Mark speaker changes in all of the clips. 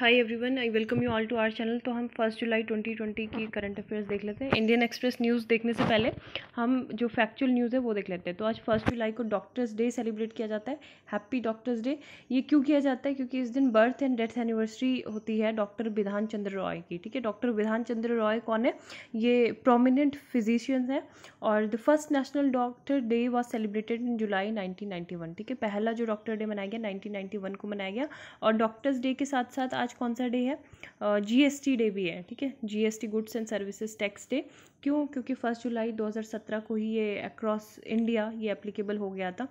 Speaker 1: hi everyone I welcome you all to our channel तो हम first जुलाई 2020 की current affairs देख लेते हैं इंडियन एक्सप्रेस न्यूज़ देखने से पहले हम जो फैक्चुअल न्यूज़ है वो देख लेते हैं तो आज फर्स्ट जुलाई को डॉक्टर्स डे सेलिब्रेट किया जाता है हैप्पी डॉक्टर्स डे ये क्यों किया जाता है क्योंकि इस दिन बर्थ एंड डेथ एनिवर्सरी होती है डॉक्टर विधान चंद्र रॉय की ठीक है डॉक्टर विधान चंद्र रॉय कौन है ये प्रोमिनेंट फिजिशियंस हैं और the first national doctor day was celebrated in July nineteen ठीक है पहला जो डॉक्टर डे मनाया गया नाइनटीन को मनाया गया और डॉक्टर्स डे के साथ साथ आज आज कौन सा डे है जीएसटी डे भी है ठीक है GST goods and services tax day क्यों क्योंकि फर्स्ट जुलाई 2017 को ही ये अक्रॉस इंडिया ये एप्लीकेबल हो गया था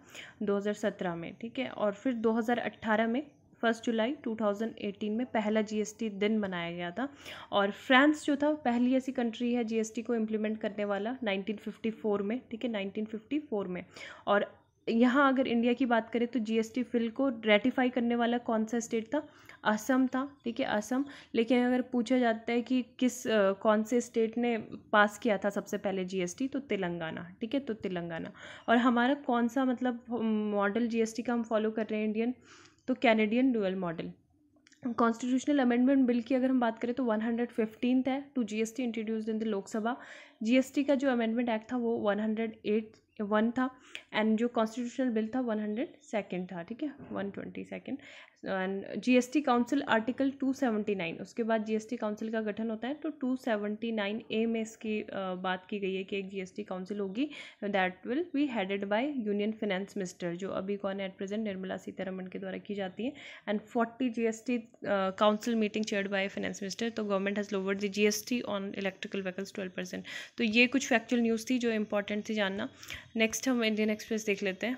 Speaker 1: 2017 में ठीक है और फिर 2018 में फर्स्ट जुलाई 2018 में पहला जीएसटी दिन मनाया गया था और फ्रांस जो था पहली ऐसी कंट्री है जीएसटी को इम्प्लीमेंट करने वाला 1954 में ठीक है 1954 में और यहाँ अगर इंडिया की बात करें तो जीएसटी फिल को रेटिफाई करने वाला कौन सा स्टेट था असम था ठीक है असम लेकिन अगर पूछा जाता है कि किस आ, कौन से स्टेट ने पास किया था सबसे पहले जीएसटी तो तेलंगाना ठीक है तो तेलंगाना और हमारा कौन सा मतलब मॉडल जीएसटी का हम फॉलो कर रहे हैं इंडियन तो Canadian dual model constitutional amendment bill की अगर हम बात करें तो वन हंड्रेड फिफ्टीन है two GST introduce in the Lok Sabha GST का जो अमेंडमेंट एक्ट था वो वन हंड्रेड एट वन था एंड जो कॉन्स्टिट्यूशनल बिल था वन हंड्रेड सेकेंड था ठीक है one twenty second and GST council article 279 उसके बाद जीएसटी काउंसिल का गठन होता है तो 279 ए में इसकी बात की गई है कि एक जीएसटी काउंसिल होगी that will be headed by union finance minister जो अभी कौन है एट प्रेजेंट निर्मला सीतारमण के द्वारा की जाती है and forty GST council meeting chaired by finance minister तो government has lowered the GST on electrical vehicles twelve percent तो ये कुछ फैक्चुअल न्यूज़ थी जो इंपॉर्टेंट थी जानना नेक्स्ट हम इंडियन एक्सप्रेस देख लेते हैं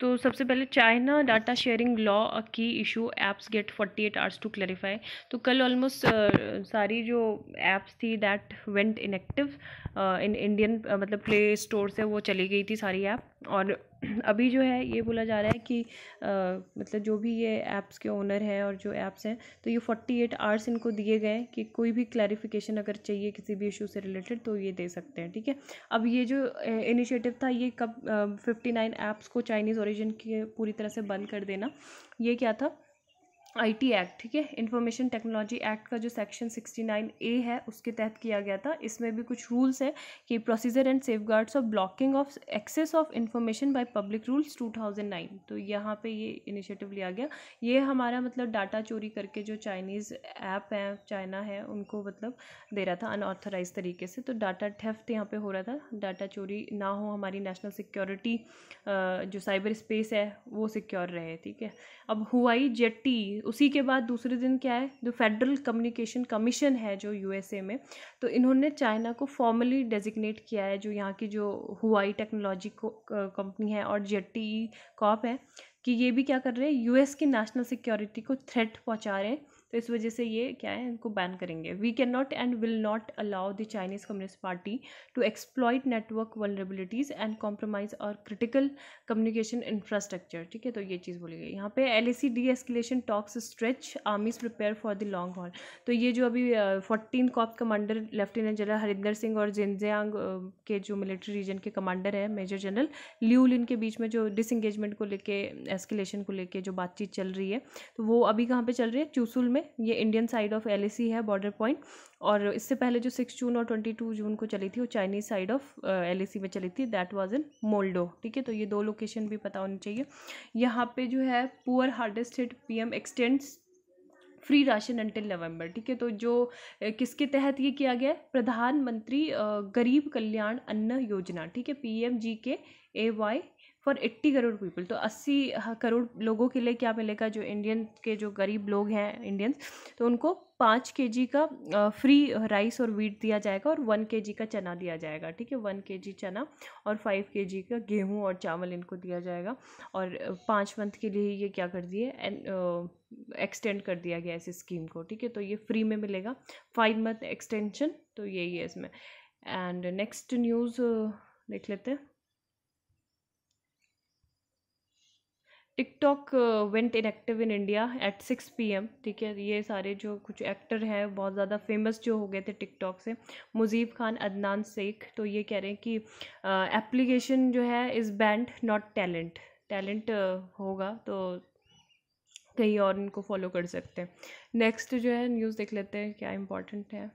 Speaker 1: तो सबसे पहले चाइना डाटा शेयरिंग लॉ की issue apps get 48 hours to clarify तो कल ऑलमोस्ट uh, सारी जो एप्स थी that went inactive in Indian मतलब प्ले स्टोर से वो चली गई थी सारी ऐप और अभी जो है ये बोला जा रहा है कि आ, मतलब जो भी ये ऐप्स के ओनर हैं और जो ऐप्स हैं तो ये फोर्टी एट आवर्स इनको दिए गए कि कोई भी क्लैरिफिकेशन अगर चाहिए किसी भी इशू से रिलेटेड तो ये दे सकते हैं ठीक है अब ये जो इनिशिएटिव था ये कब फिफ्टी नाइन ऐप्स को चाइनीज़ ओरिजिन के पूरी तरह से बंद कर देना ये क्या था आईटी एक्ट ठीक है इन्फॉर्मेशन टेक्नोलॉजी एक्ट का जो सेक्शन सिक्सटी नाइन ए है उसके तहत किया गया था इसमें भी कुछ रूल्स है कि procedure and safeguards of blocking of access of information by public rules two thousand nine तो यहाँ पे ये इनिशिएटिव लिया गया ये हमारा मतलब डाटा चोरी करके जो चाइनीज़ ऐप हैं चाइना है उनको मतलब दे रहा था अनऑथराइज तरीके से तो डाटा ठेफ्ट यहाँ पर हो रहा था डाटा चोरी ना हो हमारी नेशनल सिक्योरिटी जो साइबर स्पेस है वो सिक्योर रहे ठीक है अब हुआई जेट्टी उसी के बाद दूसरे दिन क्या है जो फेडरल कम्युनिकेशन कमीशन है जो यूएसए में तो इन्होंने चाइना को फॉर्मली डेजिग्नेट किया है जो यहाँ की जो हुआई टेक्नोलॉजी को कंपनी है और जेट कॉप है कि ये भी क्या कर रहे हैं यूएस की नेशनल सिक्योरिटी को थ्रेट पहुँचा रहे हैं तो इस वजह से ये क्या है इनको बैन करेंगे we can not and will not allow the Chinese communist party to exploit network vulnerabilities and compromise और क्रिटिकल कम्युनिकेशन इंफ्रास्ट्रक्चर ठीक है तो ये चीज़ बोली गई यहाँ पे L A C de-escalation talks stretch armies prepare for the long haul तो ये जो अभी fourteen corps commander lieutenant general Harinder Singh और जिनजियांग के जो मिलिट्री रीजन के कमांडर हैं मेजर जनरल ल्यूल इनके बीच में जो डिसंगेजमेंट को लेके एस्केलेशन को लेके जो बातचीत चल रही है तो वो अभी कहाँ पर चल रही है चूसुल में ये इंडियन साइड ऑफ एल है बॉर्डर पॉइंट और इससे पहले जो सिक्स जून और ट्वेंटी टू जून को चली थी वो चाइनीज साइड ऑफ एल में चली थी दैट वाज इन मोल्डो ठीक है तो ये दो लोकेशन भी पता होनी चाहिए यहाँ पे जो है poor hardest hit P extends free ration until November ठीक है तो जो uh, किसके तहत ये किया गया है प्रधानमंत्री uh, गरीब कल्याण अन्न योजना ठीक है P M G K A Y for eighty crore people तो अस्सी करोड़ हाँ, लोगों के लिए क्या मिलेगा जो इंडियन के जो गरीब लोग हैं इंडियंस तो उनको पाँच के जी का फ्री राइस और वीट दिया जाएगा और वन के जी का चना दिया जाएगा ठीक है वन के जी चना और फाइव के जी का गेहूँ और चावल इनको दिया जाएगा और पाँच मंथ के लिए ये क्या कर दिए एक्सटेंड कर दिया गया इस स्कीम को ठीक है तो ये फ्री में मिलेगा फाइव मंथ एक्सटेंशन तो यही है इसमें एंड नेक्स्ट न्यूज़ देख लेते हैं TikTok went inactive in India at six P M ठीक है ये सारे जो कुछ एक्टर हैं बहुत ज़्यादा फेमस जो हो गए थे टिकटॉक से मुजीब खान अदनान शेख तो ये कह रहे हैं कि एप्लीकेशन जो है is banned not talent talent होगा तो कहीं और इनको फॉलो कर सकते हैं नेक्स्ट जो है न्यूज़ देख लेते हैं क्या इंपॉर्टेंट है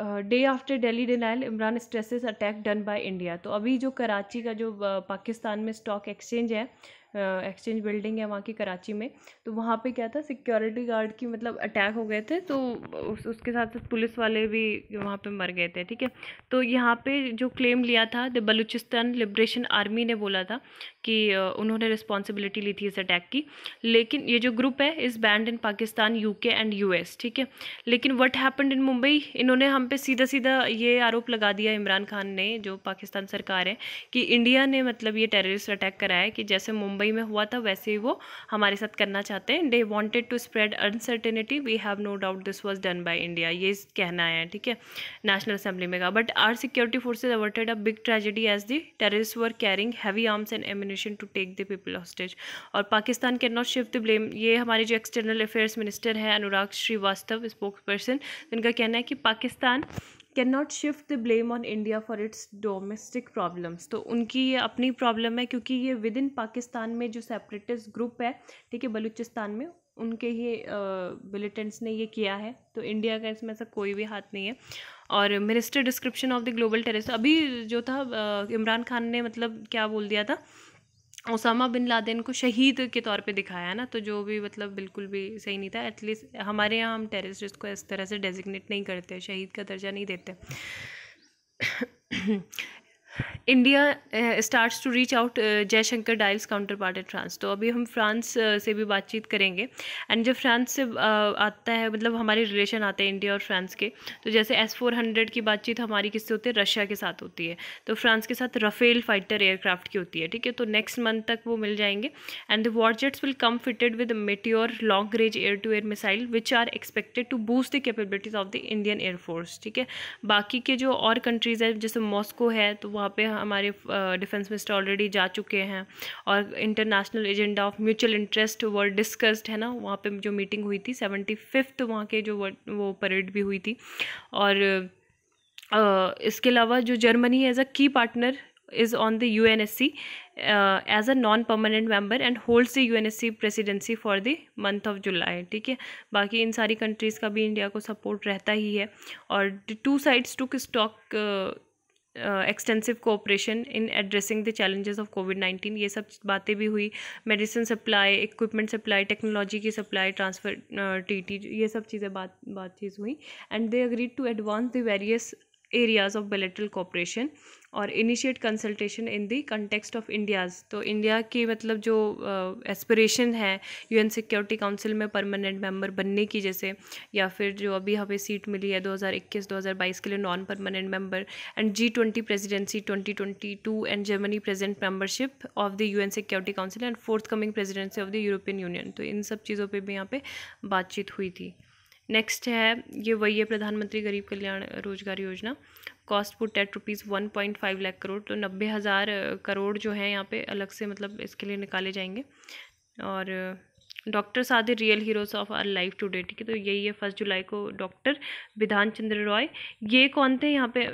Speaker 1: day after daily denial Imran stresses attack done by India तो अभी जो कराची का जो पाकिस्तान में स्टॉक एक्सचेंज है एक्सचेंज बिल्डिंग है वहाँ की कराची में तो वहाँ पे क्या था सिक्योरिटी गार्ड की मतलब अटैक हो गए थे तो उस, उसके साथ पुलिस वाले भी वहाँ पे मर गए थे ठीक है तो यहाँ पे जो क्लेम लिया था द बलूचिस्तान लिब्रेशन आर्मी ने बोला था कि उन्होंने रिस्पॉन्सिबिलिटी ली थी इस अटैक की लेकिन ये जो ग्रुप है इस banned in Pakistan U and U ठीक है लेकिन वट हैपन्ड इन मुंबई इन्होंने हम पे सीधा सीधा ये आरोप लगा दिया इमरान खान ने जो पाकिस्तान सरकार है कि इंडिया ने मतलब ये टेररिस्ट अटैक कराया कि जैसे मुंबई मुंबई में हुआ था वैसे ही वो हमारे साथ करना चाहते हैं they wanted to spread uncertainty we have no doubt this was done by India ये कहना है ठीक है नेशनल असेंबली में का but our security forces averted a big tragedy as the terrorists were carrying heavy arms and ammunition to take the people hostage और Pakistan can not shift the blame ये हमारे जो एक्सटर्नल अफेयर्स मिनिस्टर हैं अनुराग Srivastava spokes person इनका कहना है कि Pakistan can not shift the blame on India for its domestic problems तो उनकी ये अपनी प्रॉब्लम है क्योंकि ये विद इन पाकिस्तान में जो सेपरेटिस्ट ग्रुप है ठीक है बलूचिस्तान में उनके ही बिलिटेंट्स ने ये किया है तो इंडिया का इसमें ऐसा कोई भी हाथ नहीं है और minister description of the global terrorist अभी जो था इमरान खान ने मतलब क्या बोल दिया था उसामा बिन लादेन को शहीद के तौर पे दिखाया ना तो जो भी मतलब बिल्कुल भी सही नहीं था एटलीस्ट हमारे यहाँ हम टेररिस्ट को इस तरह से डेजिग्नेट नहीं करते शहीद का दर्जा नहीं देते India starts to reach out Jaishankar dials counterpart at France तो अभी हम फ्रांस uh, से भी बातचीत करेंगे एंड जब फ्रांस से uh, आता है मतलब हमारे रिलेशन आते हैं इंडिया और फ्रांस के तो जैसे एस फोर हंड्रेड की बातचीत हमारी किससे होती है रशिया के साथ होती है तो फ्रांस के साथ रफेल फाइटर एयरक्राफ्ट की होती है ठीक है तो नेक्स्ट मंथ तक वो मिल जाएंगे and the war jets will come fitted with Meteor long range air to air missile which are expected to boost the capabilities of the Indian air force ठीक है बाकी के जो और कंट्रीज़ है जैसे मॉस्को है तो वहाँ वहाँ पे हमारे डिफेंस मिनिस्टर ऑलरेडी जा चुके हैं और international agenda of mutual interest were discussed है ना वहाँ पे जो मीटिंग हुई थी सेवेंटी फिफ्थ वहाँ के जो वो परेड भी हुई थी और इसके अलावा जो Germany as a key partner is on the U S C as a non permanent member and holds the U N S C presidency for the month of July ठीक है बाकी इन सारी कंट्रीज़ का भी इंडिया को support रहता ही है और two sides to stock extensive cooperation in addressing the challenges of Covid nineteen ये सब बातें भी हुई medicine supply equipment supply technology की सप्लाई ट्रांसफर टी टी ये सब चीज़ें बात बातचीत हुई and they agreed to advance the various areas of bilateral cooperation और initiate consultation इन the context of India's तो इंडिया की मतलब जो एस्परेशन uh, है एन सिक्योरिटी काउंसिल में परमानेंट मेम्बर बनने की जैसे या फिर जो अभी हमें सीट मिली है दो दो हज़ार इक्कीस हज़ार बाईस के लिए non permanent member and G twenty presidency twenty twenty two and Germany present membership of the U N security council and forthcoming presidency of the European union तो इन सब चीज़ों पर भी यहाँ पर बातचीत हुई थी नेक्स्ट है ये वही है प्रधानमंत्री गरीब Kalyan Rozgar Yojana cost put at rupees one point five lakh crore तो नब्बे हज़ार करोड़ जो है यहाँ पे अलग से मतलब इसके लिए निकाले जाएंगे और doctors are the real heroes of our life today ठीक है तो यही है फर्स्ट जुलाई को डॉक्टर विधान चंद्र रॉय ये कौन थे यहाँ पे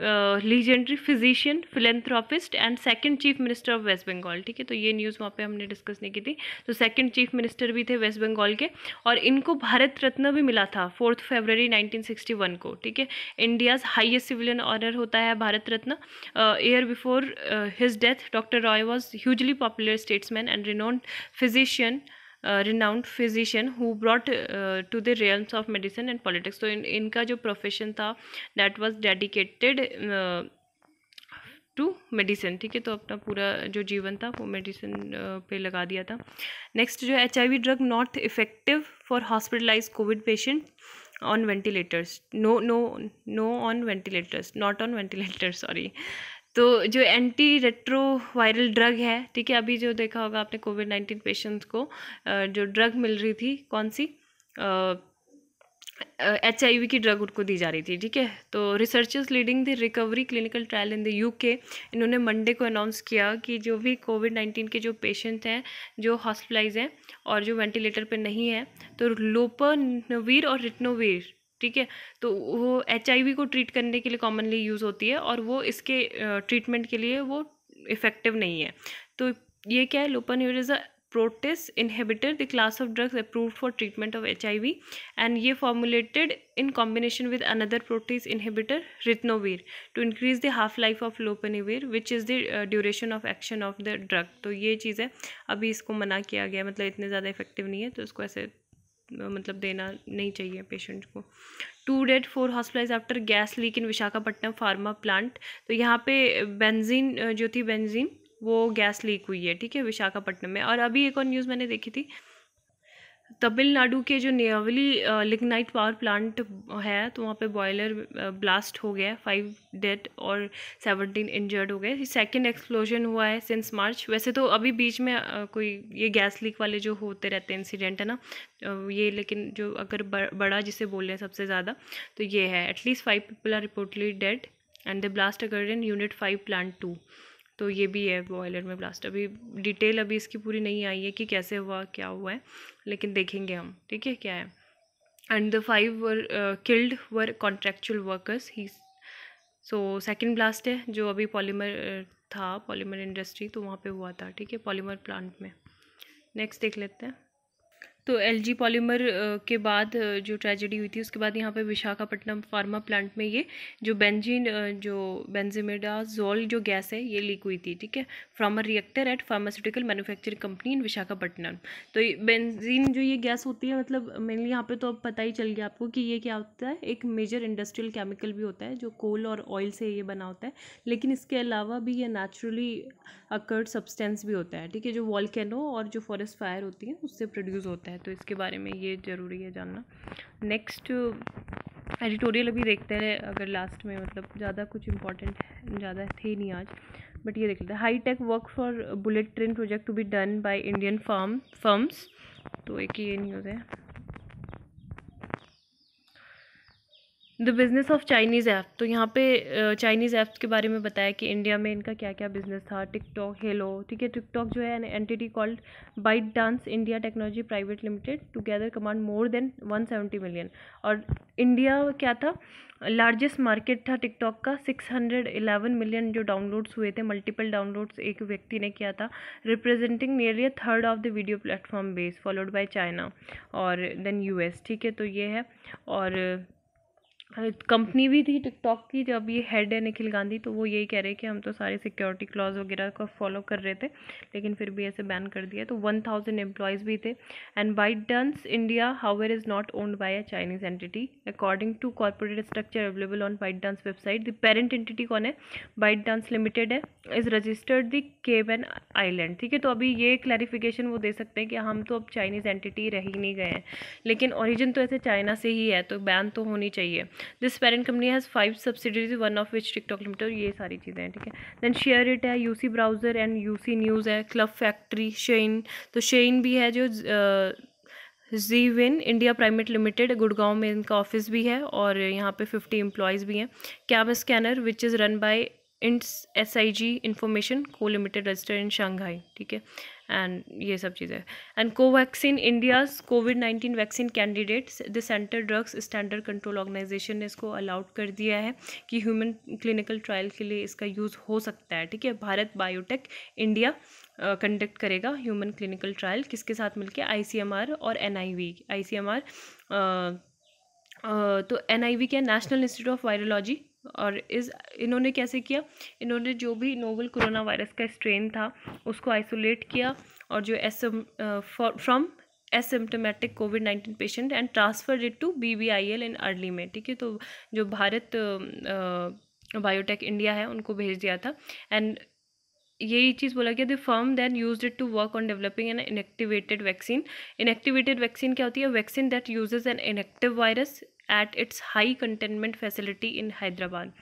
Speaker 1: legendary physician philanthropist and second chief minister of West Bengal ठीक है तो ये न्यूज़ वहाँ पे हमने डिस्कस नहीं की थी तो सेकंड चीफ मिनिस्टर भी थे वेस्ट बंगाल के और इनको भारत रत्न भी मिला था फोर्थ फेबररी वन को ठीक है इंडियाज़ हाइएस्ट सिविलियन ऑनर होता है Bharat Ratna year before his death doctor Roy was hugely popular statesman and renowned physician renowned physician who brought to the realms of medicine and politics तो इन इनका जो प्रोफेशन था that was dedicated to medicine ठीक है तो अपना पूरा जो जीवन था वो मेडिसिन पे लगा दिया था नेक्स्ट जो H I V drug not effective for hospitalize Covid patient on ventilators no no no on ventilators not on ventilators sorry तो जो एंटी रेट्रो वायरल ड्रग है ठीक है अभी जो देखा होगा आपने कोविड नाइन्टीन पेशेंट्स को जो ड्रग मिल रही थी कौन सी एच आई वी की ड्रग उनको दी जा रही थी ठीक है तो researchers leading the recovery clinical trial in the U K इन्होंने मंडे को अनाउंस किया कि जो भी कोविड नाइन्टीन के जो पेशेंट हैं जो हॉस्पिटलाइज हैं और जो वेंटिलेटर पर नहीं है तो लोपनवीर और रिटनोवीर ठीक है तो वो एच को ट्रीट करने के लिए कॉमनली यूज़ होती है और वो इसके ट्रीटमेंट के लिए वो इफ़ेक्टिव नहीं है तो ये क्या है your is a protease inhibitor the class of drugs approve for treatment of H एंड ये formulated in combination with another protease inhibitor ritonavir to increase the half life of lopinavir which is the duration of action of the drug तो ये चीज़ है अभी इसको मना किया गया मतलब इतने ज़्यादा इफेक्टिव नहीं है तो इसको ऐसे मतलब देना नहीं चाहिए पेशेंट को two dead four hospitalize after gas leak in Visakhapatnam pharma plant तो यहाँ पे बेंजीन जो थी बेंजीन वो गैस लीक हुई है ठीक है विशाखापट्टनम में और अभी एक और न्यूज़ मैंने देखी थी तमिलनाडु के जो नियावली लिग्नाइट पावर प्लांट है तो वहाँ पे बॉयलर ब्लास्ट हो गया फाइव डेड और सेवनटीन इंजर्ड हो गए सेकेंड एक्सप्लोजन हुआ है सिंस मार्च वैसे तो अभी बीच में कोई ये गैस लीक वाले जो होते रहते हैं इंसिडेंट है ना ये लेकिन जो अगर बड़ा जिसे बोल रहे हैं सबसे ज़्यादा तो ये है at least five people are reportedly dead and the blast occur in unit five plant two तो ये भी है बॉयलर में ब्लास्ट अभी डिटेल अभी इसकी पूरी नहीं आई है कि कैसे हुआ क्या हुआ है लेकिन देखेंगे हम ठीक है क्या है and the five were killed were contractual workers ही सो सेकेंड ब्लास्ट है जो अभी पॉलीमर uh, था पॉलीमर इंडस्ट्री तो वहाँ पे हुआ था ठीक है पॉलीमर प्लांट में नेक्स्ट देख लेते हैं तो एलजी पॉलीमर के बाद जो ट्रेजेडी हुई थी उसके बाद यहाँ पे विशाखापट्टनम फार्मा प्लांट में ये जो बेंजीन जो जोल जो गैस है ये लीक हुई थी ठीक है from a reactor at pharmaceutical manufacturing company in Visakhapatnam तो बेंजीन जो ये गैस होती है मतलब मेनली यहाँ पर तो अब पता ही चल गया आपको कि ये क्या होता है एक मेजर इंडस्ट्रियल केमिकल भी होता है जो कोल और ऑयल से ये बना होता है लेकिन इसके अलावा भी ये नेचुरली अकर्ड सब्सटेंस भी होता है ठीक है जो वॉल और जो फॉरेस्ट फायर होती है उससे प्रोड्यूस होता है है तो इसके बारे में ये ज़रूरी है जानना नेक्स्ट एडिटोरियल अभी देखते हैं अगर लास्ट में मतलब ज़्यादा कुछ इंपॉर्टेंट ज़्यादा थे नहीं आज बट ये देख लेते हैं high tech work for bullet train project to be done by Indian firm firms तो एक ही ये न्यूज़ है the business of Chinese app तो यहाँ पे चाइनीज़ ऐप्स के बारे में बताया कि इंडिया में इनका क्या क्या बिज़नेस था टिकटॉक हेलो ठीक है टिकटॉक जो है an entity called ByteDance India technology private limited together command more than 170 million और इंडिया क्या था लार्जेस्ट मार्केट था टिकटॉक का 611 मिलियन जो डाउनलोड्स हुए थे मल्टीपल डाउनलोड्स एक व्यक्ति ने किया था representing nearly third of the video platform base followed by China और देन यूएस ठीक है तो ये है और कंपनी भी थी टिकटॉक की जब ये हेड है निखिल गांधी तो वो यही कह रहे हैं कि हम तो सारे सिक्योरिटी क्लॉज वगैरह को फॉलो कर रहे थे लेकिन फिर भी ऐसे बैन कर दिया तो वन थाउजेंड एम्प्लॉयज़ भी थे and ByteDance India however is not owned by a Chinese entity according to corporate structure available on ByteDance website the parent entity कौन है बाइट डांस लिमिटेड है is registered the Cayman island ठीक है तो अभी ये clarification वो दे सकते हैं कि हम तो अब चाइनीज़ एंटिटी रह ही नहीं गए हैं लेकिन ओरिजिन तो ऐसे चाइना से ही है तो बैन तो होनी चाहिए this parent company has five subsidiaries one of which TikTok limited ये सारी चीज़ें हैं ठीक है देन शेयर इट है UC browser and UC news है क्लब फैक्ट्री शेन तो शेन भी है जो जी विन इंडिया प्राइवेट लिमिटेड गुड़गांव में इनका ऑफिस भी है और यहाँ पे फिफ्टी एम्प्लॉयज़ भी हैं CamScanner which is run by INTSIG information co limited register in Shanghai ठीक है एंड ये सब चीज़ें and Covaxin India's Covid nineteen vaccine candidates the central drugs standard control organisation ने इसको allowed कर दिया है कि ह्यूमन क्लिनिकल ट्रायल के लिए इसका यूज़ हो सकता है ठीक है भारत बायोटेक इंडिया कंडक्ट करेगा ह्यूमन क्लिनिकल ट्रायल किसके साथ मिलके आर और एम आर तो एन आई वी क्या नेशनल इंस्टीट्यूट ऑफ वायरोलॉजी और इस इन्होंने कैसे किया इन्होंने जो भी नोवल कोरोना वायरस का स्ट्रेन था उसको आइसोलेट किया और जो as from asymptomatic COVID nineteen patient and transfer it to B B I L in early में ठीक है तो जो भारत बायोटेक इंडिया है उनको भेज दिया था एंड यही चीज़ बोला गया the firm then use it to work on developing an inactivated vaccine inactivated vaccine क्या होती है vaccine that uses an inactive virus at its high containment facility in Hyderabad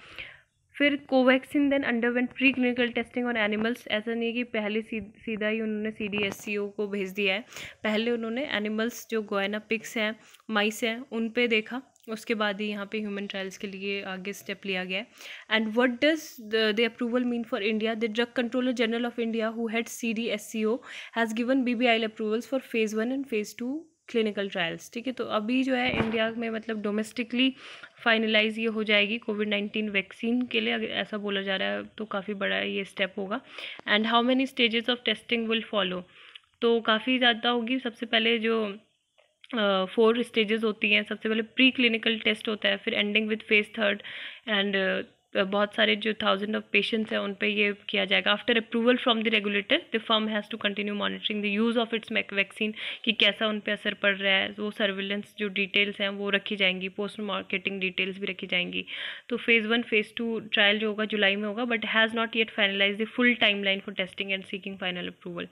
Speaker 1: फिर Covaxin then underwent pre clinical testing on animals ऐसा नहीं है कि पहले सीधा ही उन्होंने सी डी एस सी ओ को भेज दिया है पहले उन्होंने एनिमल्स जो गोयना पिक्स हैं माइस हैं उन पर देखा उसके बाद ही यहाँ पे ह्यूमन ट्रायल्स के लिए आगे स्टेप लिया गया है and what does the approval mean for India the drug controller general of India who had C D S C O has given B B I L approvals for phase one and phase two clinical trials ठीक है तो अभी जो है India में मतलब domestically finalise ये हो जाएगी कोविड नाइन्टीन वैक्सीन के लिए अगर ऐसा बोला जा रहा है तो काफ़ी बड़ा ये स्टेप होगा and how many stages of testing will follow तो काफ़ी ज़्यादा होगी सबसे पहले जो फोर uh, स्टेजेस होती हैं सबसे पहले प्री क्लिनिकल टेस्ट होता है फिर ending with phase third and बहुत सारे जो थाउजेंड ऑफ पेशेंट्स हैं उन पे ये किया जाएगा after approval from the regulator the firm has to continue monitoring the use of its vaccine कि कैसा उन पर असर पड़ रहा है वो सर्विलेंस जो डिटेल्स हैं वो रखी जाएंगी पोस्ट मार्केटिंग डिटेल्स भी रखी जाएंगी तो phase one phase two trial जो होगा जुलाई में होगा but has not yet finalise the full time line for testing and seeking final approval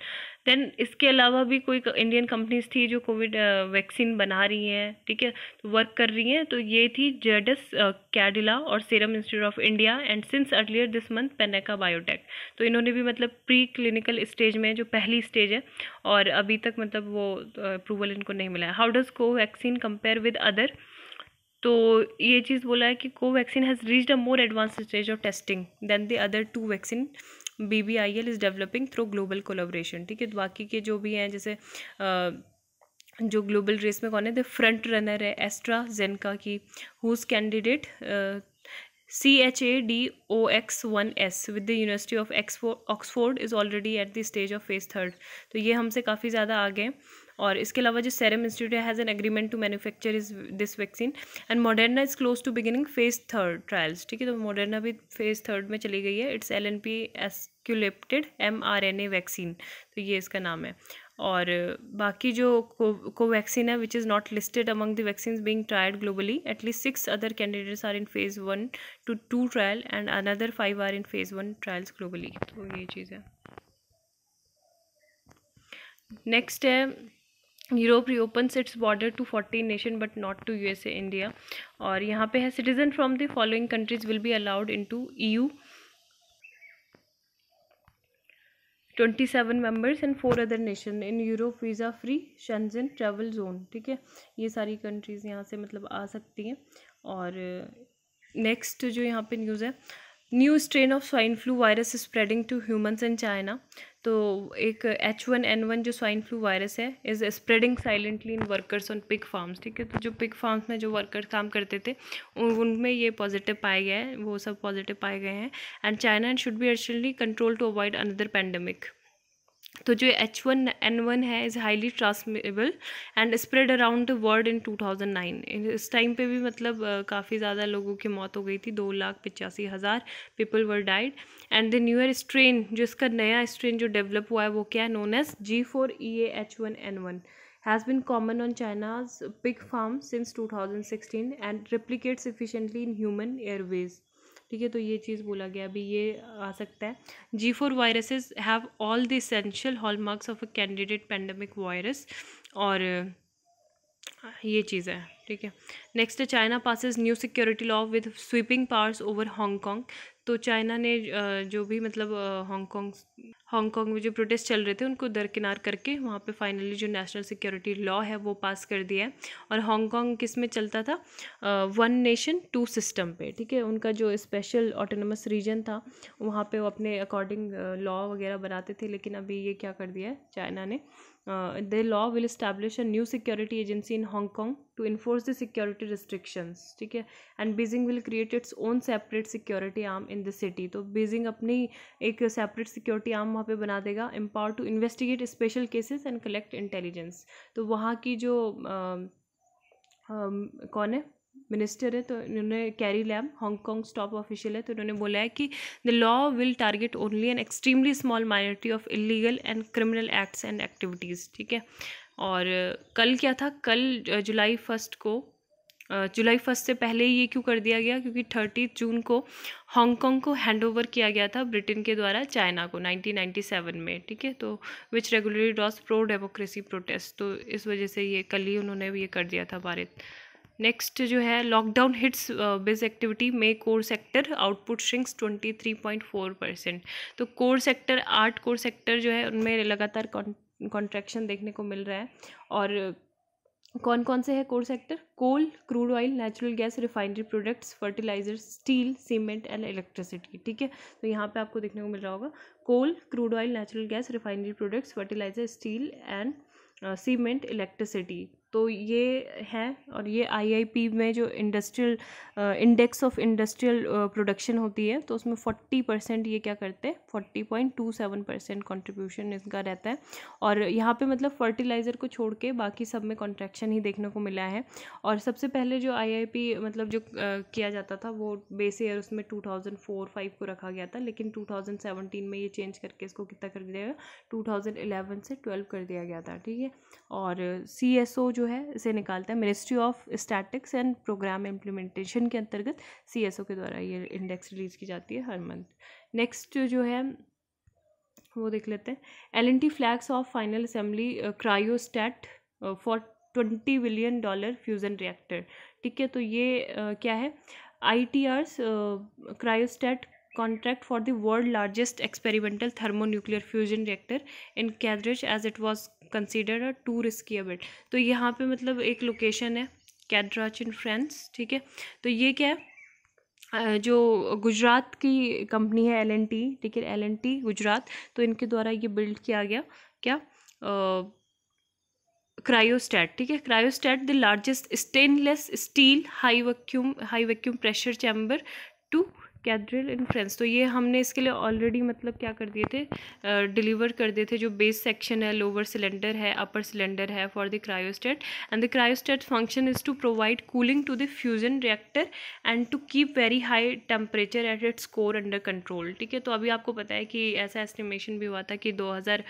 Speaker 1: then इसके अलावा भी कोई इंडियन कंपनीज थी जो कोविड वैक्सीन बना रही हैं ठीक है तो वर्क कर रही हैं तो ये थी जेडस कैडिला और serum institute of India and since earlier this month Panacea biotech तो इन्होंने भी मतलब प्री क्लिनिकल स्टेज में जो पहली स्टेज है और अभी तक मतलब वो अप्रूवल इनको नहीं मिला है how does Covaxin compare with other तो ये चीज़ बोला है कि Covaxin has reach a more advance stage of testing than the other two vaccine B B I L is developing through global collaboration ठीक है तो बाकी के जो भी हैं जैसे जो ग्लोबल रेस में कौन है द फ्रंट रनर है एस्ट्रा जेनका की whose candidate C H A D O X one S with the university of Oxford is already at the stage of phase third तो ये हमसे काफ़ी ज़्यादा आगे हैं और इसके अलावा जो serum institute has an agreement to manufacture is this vaccine and Moderna is close to beginning phase third trials ठीक है तो मॉडर्ना भी फेज थर्ड में चली गई है इट्स एल एन पी एस्क्यूलेप्टेड M R N A vaccine तो ये इसका नाम है और बाकी जो कोवैक्सीन है which is not listed among the vaccine being tried globally at least six other candidates are in phase one two two trial and another five are in phase one trials globally तो ये चीज़ है next है Europe reopens its border to fourteen nation but not to a India और यहाँ पे है citizen from the following countries will be allowed E U twenty seven members and four other nation in Europe visa free Schengen travel zone ठीक है ये सारी countries यहाँ से मतलब आ सकती हैं और नेक्स्ट uh, जो यहाँ पे न्यूज़ है new strain of swine flu virus spreading to humans in China तो एक एच वन एन वन जो स्वाइन फ्लू वायरस है is spreading silently in workers on pig farms ठीक है तो जो पिक फार्म्स में जो वर्कर्स काम करते थे उनमें ये पॉजिटिव पाए गए हैं वो सब पॉजिटिव पाए गए हैं and China should be actually control to avoid another pandemic तो जो एच वन एन वन है is highly transmissible and spread around the world in two thousand nine इस टाइम पे भी मतलब uh, काफ़ी ज़्यादा लोगों की मौत हो गई थी दो लाख पचासी हज़ार people were died and the newer strain जो इसका नया स्ट्रेन जो डेवलप हुआ है वो क्या है known as G four E H one N one has common on China's on farm since two thousand sixteen and replicates efficiently in human airways ठीक है तो ये चीज़ बोला गया अभी ये आ सकता है G four viruses have all the essential hallmarks of a candidate pandemic virus और ये चीज़ है ठीक है next China passes new security law with sweeping powers over Hong Kong तो चाइना तो ने जो भी मतलब हांगकॉन्ग हांगकॉन्ग में जो प्रोटेस्ट चल रहे थे उनको दरकिनार करके वहाँ पे फाइनली जो नेशनल सिक्योरिटी लॉ है वो पास कर दिया है और हांगकॉन्ग किस में चलता था वन नेशन टू सिस्टम पे ठीक है उनका जो स्पेशल ऑटोनमस रीजन था वहाँ पे वो अपने अकॉर्डिंग लॉ वगैरह बनाते थे लेकिन अभी ये क्या कर दिया है चाइना ने the law will establish a new security agency in Hong Kong to enforce the security restrictions ठीक है and Beijing will create its own separate security arm in the city तो बीजिंग अपनी एक सेपरेट सिक्योरिटी आर्म वहाँ पे बना देगा empower to investigate special cases and collect intelligence तो वहाँ की जो आ, आ, कौन है मिनिस्टर है तो इन्होंने Carrie Lam Hong Kong top official है तो इन्होंने बोला है कि the law will target only an extremely small minority of illegal and criminal acts and activities ठीक है और कल क्या था कल जुलाई फर्स्ट को जुलाई फर्स्ट से पहले ये क्यों कर दिया गया क्योंकि थर्टी जून को हांगकांग को हैंडओवर किया गया था ब्रिटेन के द्वारा चाइना को 1997 में ठीक है तो which regularly does pro democracy protest तो इस वजह से ये कल ही उन्होंने ये कर दिया था भारत नेक्स्ट जो है लॉकडाउन हिट्स बिज एक्टिविटी में core sector output shrinks 23.4 percent तो कोर सेक्टर आर्ट कोर सेक्टर जो है उनमें लगातार कॉन्ट्रैक्शन देखने को मिल रहा है और कौन कौन से है core sector coal crude oil natural gas refinery products fertiliser steel cement and electricity ठीक है तो यहाँ पे आपको देखने को मिल रहा होगा coal crude oil natural gas refinery products fertiliser steel and cement electricity तो ये है और ये आईआईपी में जो industrial index of industrial production होती है तो उसमें फोर्टी परसेंट ये क्या करते हैं forty point two seven percent contribution इसका रहता है और यहाँ पे मतलब फर्टिलाइज़र को छोड़ के बाकी सब में कॉन्ट्रैक्शन ही देखने को मिला है और सबसे पहले जो आई मतलब जो uh, किया जाता था वो बेस ईयर उसमें टू थाउजेंड फोर फाइव को रखा गया था लेकिन टू थाउजेंड में ये चेंज करके इसको कितना कर दिया गया टू थाउजेंड इलेवन से ट्वेल्व कर दिया गया था ठीक है और सी एस ओ जो है इसे निकालता है ministry of statistics and programme implementation के अंतर्गत सी के द्वारा ये इंडेक्स रिलीज़ की जाती है हर मंथ नेक्स्ट जो है वो देख लेते हैं L N T flags off final assembly cryostat for twenty billion dollar fusion reactor ठीक है तो ये uh, क्या है I T R's cryostat contract for the world largest experimental thermonuclear fusion reactor in Cambridge as it was considered a too risky a तो यहाँ पर मतलब एक location है कैड्राच इन फ्रेंस ठीक है तो ये क्या है जो गुजरात की कंपनी है एल एन टी ठीक है एल एन टी गुजरात तो इनके द्वारा ये बिल्ड किया गया क्या क्रायोस्टैट ठीक है cryostat the largest stainless steel high vacuum high vacuum pressure chamber to Cadarache in France तो ये हमने इसके लिए ऑलरेडी मतलब क्या कर दिए थे डिलीवर कर दिए थे जो बेस सेक्शन है लोअर सिलेंडर है अपर सिलेंडर है for the cryostat and the cryostat function is to provide cooling to the fusion reactor and to keep very high temperature at its core under control ठीक है तो अभी आपको पता है कि ऐसा एस्टिमेशन भी हुआ था कि दो हज़ार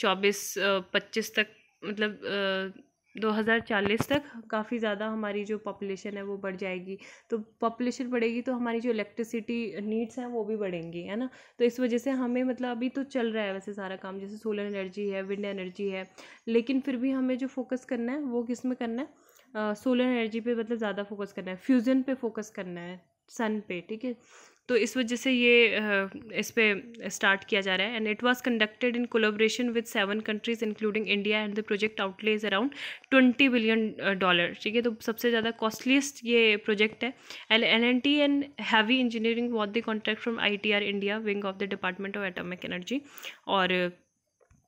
Speaker 1: चौबीस पच्चीस तक मतलब 2040 तक काफ़ी ज़्यादा हमारी जो पॉपुलेशन है वो बढ़ जाएगी तो पॉपुलेशन बढ़ेगी तो हमारी जो इलेक्ट्रिसिटी नीड्स हैं वो भी बढ़ेंगी है ना तो इस वजह से हमें मतलब अभी तो चल रहा है वैसे सारा काम जैसे सोलर एनर्जी है विंड एनर्जी है लेकिन फिर भी हमें जो फोकस करना है वो किस में करना है सोलर एनर्जी पे मतलब ज़्यादा फोकस करना है फ्यूज़न पे फोकस करना है सन पे ठीक है तो इस वजह से ये इस पर स्टार्ट किया जा रहा है and it was conducted in collaboration with seven countries including India and the project outlay is around twenty billion dollar ठीक है तो सबसे ज़्यादा कॉस्टलीस्ट ये प्रोजेक्ट है L L N T and heavy engineering what the contract from I T R India wing of the department of atomic energy और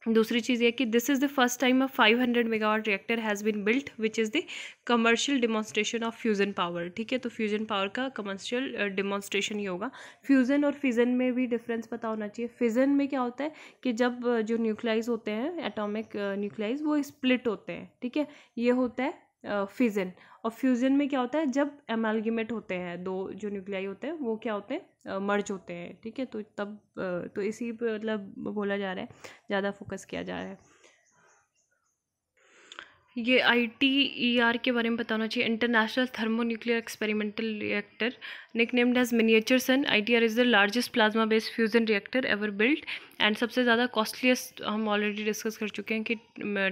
Speaker 1: दूसरी चीज़ ये कि this is the first time a 500 megawatt reactor has been built which is the commercial demonstration of fusion power ठीक है तो fusion power का commercial demonstration ही होगा फ्यूज़न और फिज़न में भी डिफरेंस पता होना चाहिए फिज़न में क्या होता है कि जब uh, जो न्यूक्लाइज होते हैं एटॉमिक न्यूक्लाइज uh, वो स्प्लिट होते हैं ठीक है ये होता है फ्यूज़न और फ्यूज़न में क्या होता है जब एमलगमेट होते हैं दो जो न्यूक्लियाई होते हैं वो क्या होते हैं मर्ज होते हैं ठीक है तो तब तो इसी पर मतलब बोला जा रहा है ज़्यादा फोकस किया जा रहा है ये आई टी ई आर के बारे में बताना चाहिए international thermo nuclear experimental reactor nick named as miniature sun I T R is the largest plasma based fusion reactor ever build and सबसे ज़्यादा कॉस्टलीस्ट हम ऑलरेडी डिस्कस कर चुके हैं कि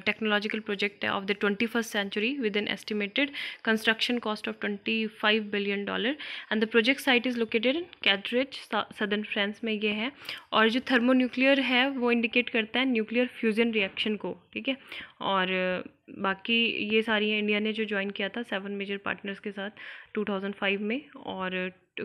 Speaker 1: टेक्नोलॉजिकल प्रोजेक्ट है of the twenty first century with an estimated construction cost of twenty five billion dollar and the project site is located in Cadarache southern France में ये है और जो थर्मो न्यूक्लियर है वो इंडिकेट करता है न्यूक्लियर फ्यूजन रिएक्शन को ठीक है और बाकी ये सारी इंडिया ने जो ज्वाइन किया था सेवन मेजर पार्टनर्स के साथ 2005 में और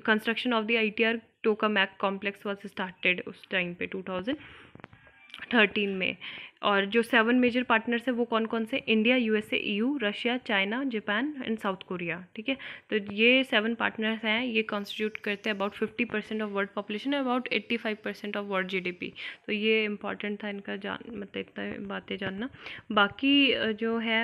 Speaker 1: construction of the I T R tokamak complex was started उस टाइम पे 2013 में और जो सेवन मेजर पार्टनर्स हैं वो कौन कौन से India USA EU Russia China Japan and South Korea ठीक है तो ये सेवन पार्टनर्स हैं ये कॉन्स्टिट्यूट करते हैं about fifty percent of world population about eighty five percent of world GDP तो ये इंपॉर्टेंट था इनका जान मतलब इतना बातें जानना बाकी जो है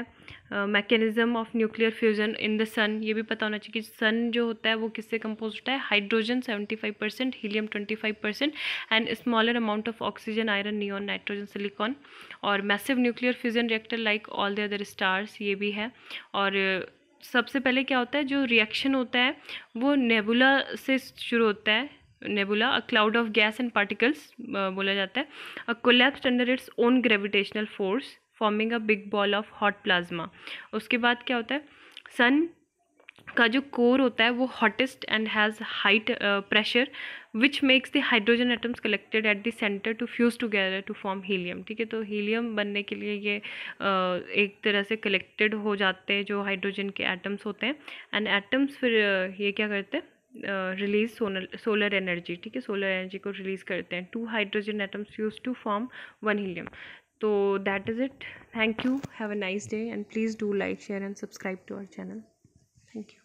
Speaker 1: mechanism of nuclear fusion in the sun ये भी पता होना चाहिए कि सन जो होता है वो किससे कंपोज होता है hydrogen seventy five percent helium twenty five percent and smaller amount of oxygen iron neon nitrogen silicon और massive nuclear fusion reactor like all the other stars ये भी है और uh, सबसे पहले क्या होता है जो रिएक्शन होता है वो नेबुला से शुरू होता है nebula a cloud of gas and particles बोला जाता है a collapse under its own gravitational force forming a big ball of hot plasma उसके बाद क्या होता है सन का जो कोर होता है वो hottest and has high pressure which makes the hydrogen atoms collected at the centre to fuse together to form helium ठीक है तो हीलियम बनने के लिए ये uh, एक तरह से कलेक्टेड हो जाते हैं जो हाइड्रोजन के एटम्स होते हैं एंड एटम्स फिर uh, ये क्या करते हैं रिलीज सोलर एनर्जी ठीक है सोलर एनर्जी को रिलीज़ करते हैं two hydrogen atoms fuse to form one helium तो that is it thank you have a nice day and please do like share and subscribe to our channel thank you